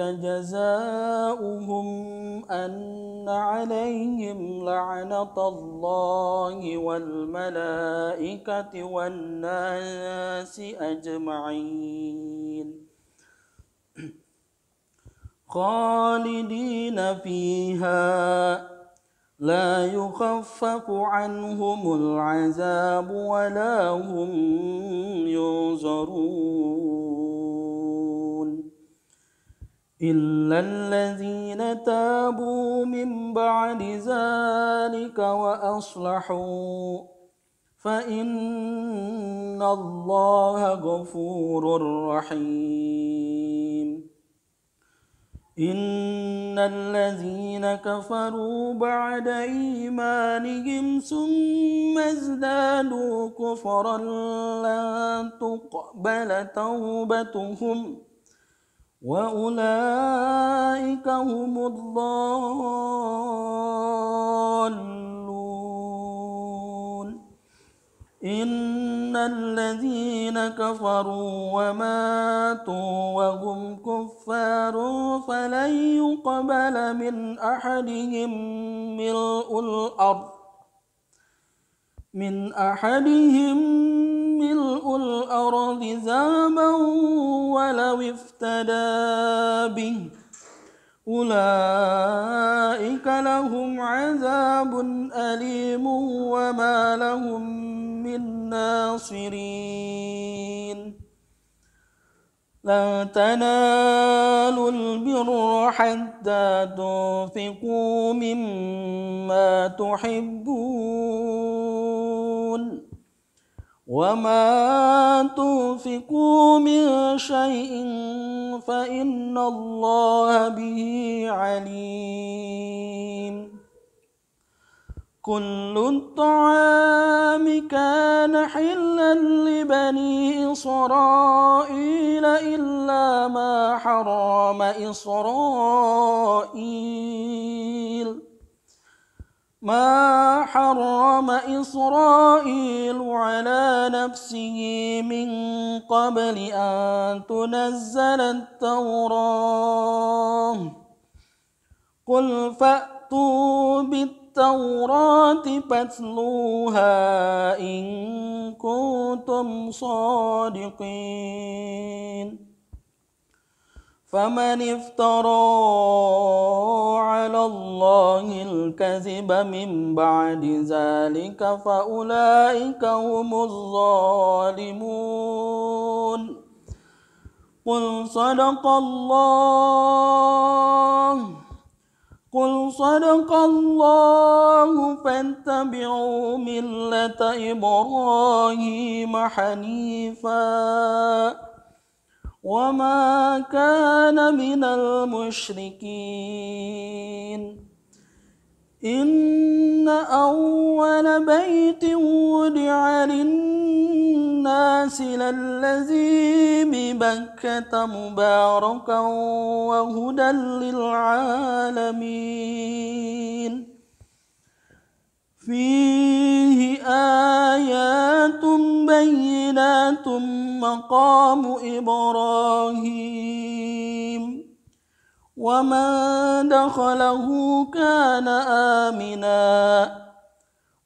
ذلك جزاؤهم أن عليهم لعنة الله والملائكة والناس أجمعين خالدين فيها لا يخفف عنهم العذاب ولا هم ينظرون إلا الذين تابوا من بعد ذلك وأصلحوا فإن الله غفور رحيم إن الذين كفروا بعد إيمانهم ثم ازدادوا كفرا لن تقبل توبتهم وأولئك هم الضالون إن الذين كفروا وماتوا وهم كفار فلن يقبل من أحدهم ملء الأرض من أحدهم ملء الأرض ذهبا ولو افتدى به أولئك لهم عذاب أليم وما لهم من ناصرين لا تنالوا البر حتى تنفقوا مما تحبون وما تنفقوا من شيء فإن الله به عليم كل الطعام كان حلا لبني إسرائيل إلا ما حرم إسرائيل ما حرم إسرائيل على نفسه من قبل أن تنزل التوراة قل فأتوا بالتوراة فاتلوها إن كنتم صادقين فمن افترى على الله الكذب من بعد ذلك فأولئك هم الظالمون قل صدق الله قل صدق الله فاتبعوا ملة إبراهيم حنيفاً وما كان من المشركين إن أول بيت ودع للناس للذي ببكة مباركا وهدى للعالمين فيه آيات بينات مقام إبراهيم ومن دخله كان آمناً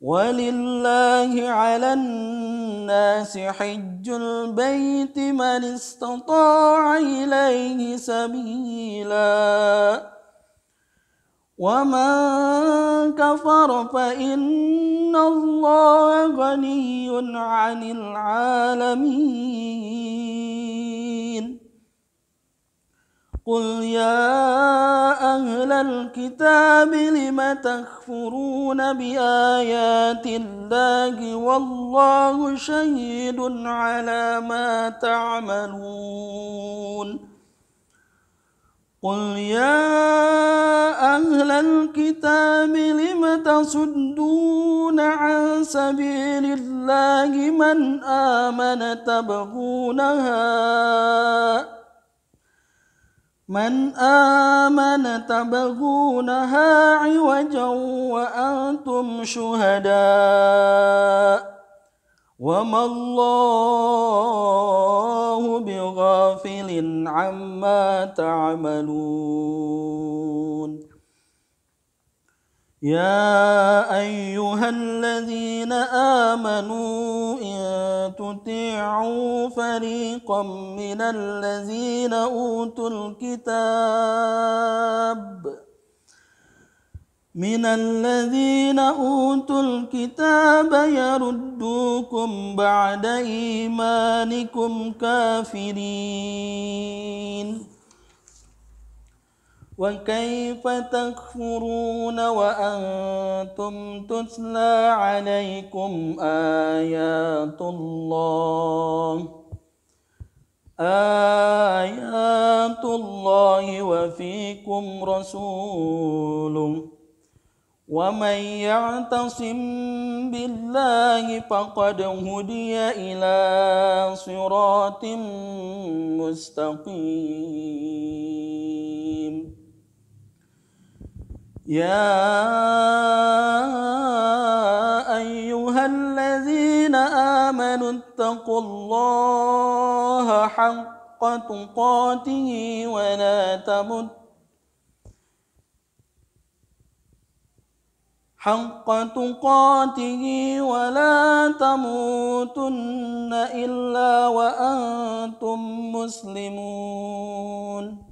ولله على الناس حج البيت من استطاع إليه سبيلاً ومن كفر فإن الله غني عن العالمين قل يا أهل الكتاب لم تكفرون بآيات الله والله شهيد على ما تعملون قل يا أهل الكتاب لم تصدون عن سبيل الله من آمن تبغونها من آمن تبغونها عوجا وأنتم شهداء وما الله بغافل عما تعملون يا ايها الذين امنوا ان تطيعوا فريقا من الذين اوتوا الكتاب من الذين اوتوا الكتاب يردوكم بعد ايمانكم كافرين وكيف تكفرون وأنتم تتلى عليكم آيات الله آيات الله وفيكم رسوله ومن يعتصم بالله فقد هدي إلى صراط مستقيم يا أيها الذين آمنوا اتقوا الله حق تقاته ولا تموتن حق تقاته ولا تموتن إلا وأنتم مسلمون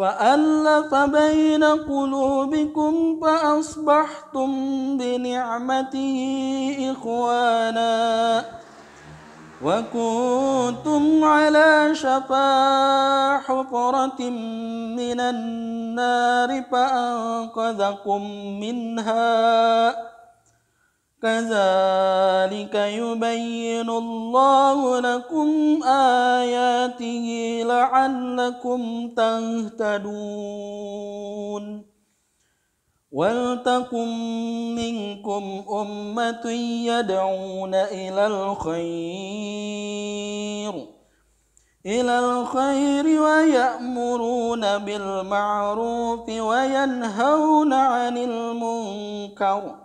فألف بين قلوبكم فأصبحتم بنعمته إخوانا وكنتم على شفا حفرة من النار فأنقذكم منها كذلك يبين الله لكم آياته لعلكم تهتدون ولتكن منكم أمة يدعون إلى الخير إلى الخير ويأمرون بالمعروف وينهون عن المنكر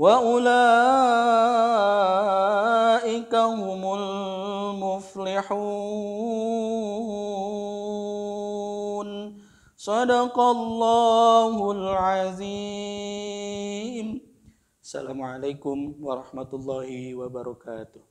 وأولئك هم المفلحون صدق الله العظيم السلام عليكم ورحمة الله وبركاته